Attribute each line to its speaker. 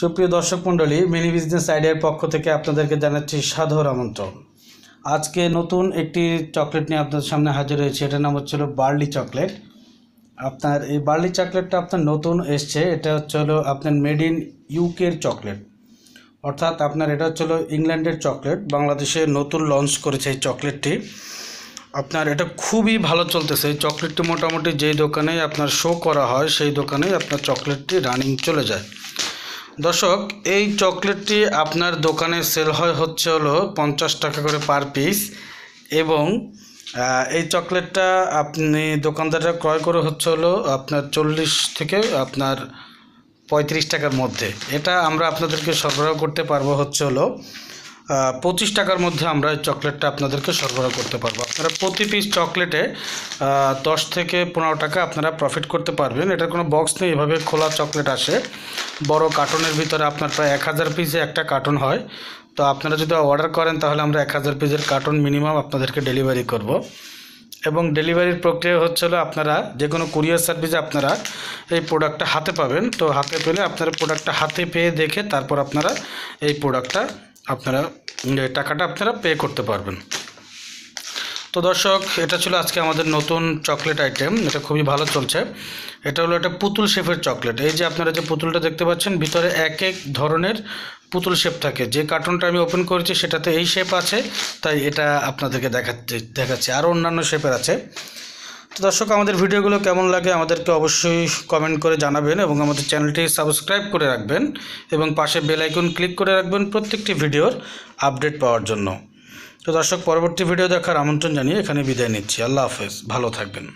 Speaker 1: সুপ্রিয় দর্শক মণ্ডলী মিনি বিজনেস আইডিয়ার পক্ষ থেকে আপনাদেরকে জানাচ্ছি সাধর আমন্ত্রণ আজকে নতুন একটি চকলেট নিয়ে আপনাদের সামনে হাজির হয়েছে এটার নাম হচ্ছিল বার্লি চকলেট আপনার এই বার্লি চকলেটটা আপনার নতুন এসছে এটা হচ্ছে হলো আপনার মেড ইন ইউকের চকলেট অর্থাৎ আপনার এটা হচ্ছে হলো ইংল্যান্ডের চকলেট বাংলাদেশে নতুন লঞ্চ করেছে এই চকলেটটি আপনার এটা খুবই ভালো চলতেছে এই চকলেটটি মোটামুটি যেই দোকানে আপনার শো করা হয় সেই দোকানেই আপনার চকলেটটি রানিং চলে যায় দর্শক এই চকলেটটি আপনার দোকানে সেল হয় হচ্ছে হলো পঞ্চাশ টাকা করে পার পিস এবং এই চকলেটটা আপনি দোকানদাররা ক্রয় করে হচ্ছে হলো আপনার চল্লিশ থেকে আপনার পঁয়ত্রিশ টাকার মধ্যে এটা আমরা আপনাদেরকে সরবরাহ করতে পারবো হচ্ছে হলো পঁচিশ টাকার মধ্যে আমরা এই চকলেটটা আপনাদেরকে সরবরাহ করতে পারবো আপনারা প্রতি পিস চকলেটে দশ থেকে পনেরো টাকা আপনারা প্রফিট করতে পারবেন এটার কোনো বক্স নেই এভাবে খোলা চকলেট আসে বড় কার্টনের ভিতরে আপনার প্রায় এক হাজার পিসে একটা কার্টন হয় তো আপনারা যদি অর্ডার করেন তাহলে আমরা এক হাজার পিসের কার্টন মিনিমাম আপনাদেরকে ডেলিভারি করব। এবং ডেলিভারির প্রক্রিয়া হচ্ছিল আপনারা যে কোনো কুরিয়ার সার্ভিসে আপনারা এই প্রোডাক্টটা হাতে পাবেন তো হাতে পেলে আপনারা প্রোডাক্টটা হাতে পেয়ে দেখে তারপর আপনারা এই প্রোডাক্টটা আপনারা টাকাটা আপনারা পে করতে পারবেন তো দর্শক এটা ছিল আজকে আমাদের নতুন চকলেট আইটেম এটা খুবই ভালো চলছে এটা হলো একটা পুতুল শেফের চকলেট এই যে আপনারা যে পুতুলটা দেখতে পাচ্ছেন ভিতরে এক এক ধরনের পুতুল শেপ থাকে যে কার্টুনটা আমি ওপেন করেছি সেটাতে এই শেপ আছে তাই এটা আপনাদেরকে দেখাচ্ছি দেখাচ্ছি আরও অন্যান্য শেপের আছে তো দর্শক আমাদের ভিডিওগুলো কেমন লাগে আমাদেরকে অবশ্যই কমেন্ট করে জানাবেন এবং আমাদের চ্যানেলটি সাবস্ক্রাইব করে রাখবেন এবং পাশে বেল আইকন ক্লিক করে রাখবেন প্রত্যেকটি ভিডিওর আপডেট পাওয়ার জন্য তো দর্শক পরবর্তী ভিডিও দেখার আমন্ত্রণ জানিয়ে এখানে বিদায় নিচ্ছি আল্লাহ হাফেজ ভালো থাকবেন